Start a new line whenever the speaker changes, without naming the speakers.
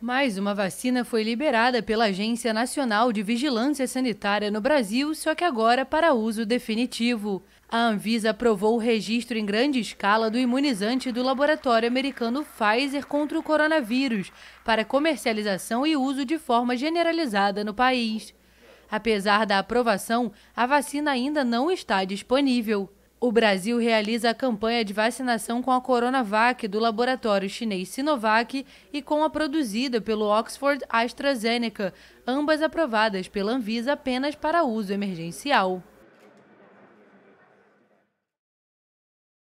Mais uma vacina foi liberada pela Agência Nacional de Vigilância Sanitária no Brasil, só que agora para uso definitivo. A Anvisa aprovou o registro em grande escala do imunizante do laboratório americano Pfizer contra o coronavírus para comercialização e uso de forma generalizada no país. Apesar da aprovação, a vacina ainda não está disponível. O Brasil realiza a campanha de vacinação com a Coronavac do laboratório chinês Sinovac e com a produzida pelo Oxford AstraZeneca, ambas aprovadas pela Anvisa apenas para uso emergencial.